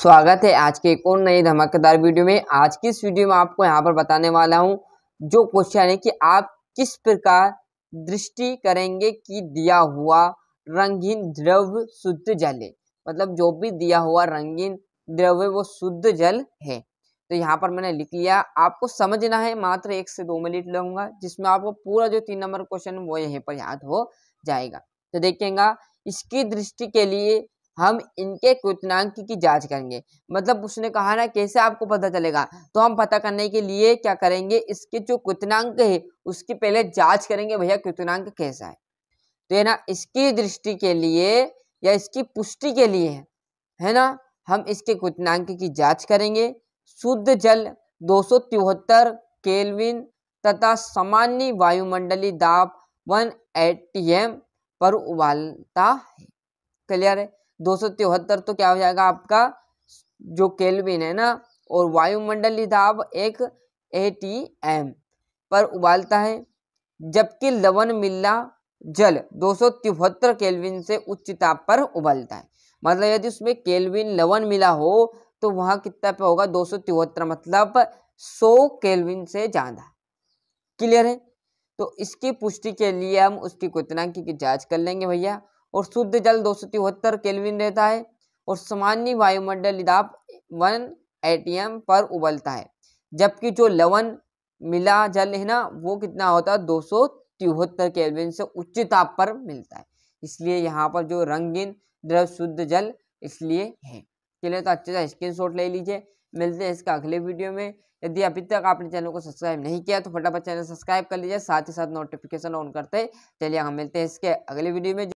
स्वागत है आज के एक और नई धमाकेदार वीडियो में आज की इस वीडियो में आपको यहाँ पर बताने वाला हूँ जो क्वेश्चन है कि आप किस प्रकार दृष्टि करेंगे कि दिया हुआ रंगीन द्रव्य शुद्ध जल है मतलब जो भी दिया हुआ रंगीन द्रव्य वो शुद्ध जल है तो यहाँ पर मैंने लिख लिया आपको समझना है मात्र एक से दो मिनट लूंगा जिसमें आपको पूरा जो तीन नंबर क्वेश्चन वो यहाँ पर याद हो जाएगा तो देखेंगे इसकी दृष्टि के लिए हम इनके कृतनांक की जांच करेंगे मतलब उसने कहा ना कैसे आपको पता चलेगा तो हम पता करने के लिए क्या करेंगे इसके जो कृतनांक है उसकी पहले जांच करेंगे भैया कृतनांक कैसा है तो है ना इसकी दृष्टि के लिए या इसकी पुष्टि के लिए है, ना हम इसके कृतनांक की जांच करेंगे शुद्ध जल दो केल्विन तथा सामान्य वायुमंडली दाब वन एटीएम पर उबालता है क्लियर है दो तो क्या हो जाएगा आपका जो केल्विन है ना और वायुमंडलीय दाब एक ए टी एम पर उबालता है जबकि लवण मिला जल दो सौ तिहत्तर केल्विन से उच्च ताप पर उबलता है मतलब यदि उसमें केल्विन लवण मिला हो तो वहाँ कितना पे होगा दो सौ तिहत्तर मतलब सौ केल्विन से ज़्यादा क्लियर है तो इसकी पुष्टि के लिए हम उसकी कुतना की जांच कर लेंगे भैया और शुद्ध जल दो सौ तिहत्तर केलविन रहता है और सामान्य वायुमंडल दाप वन एटीएम पर उबलता है जबकि जो लवन मिला जल है ना वो कितना होता है दो सौ तिहत्तर केलविन से उच्च ताप पर मिलता है इसलिए यहाँ पर जो रंगीन द्रव शुद्ध जल इसलिए है चलिए तो अच्छे से स्क्रीन ले लीजिए मिलते हैं इसका अगले वीडियो में यदि अभी तक आपने चैनल को सब्सक्राइब नहीं किया तो फटाफट चैनल सब्सक्राइब कर लीजिए साथ ही साथ नोटिफिकेशन ऑन करते चलिए हम मिलते हैं इसके अगले वीडियो में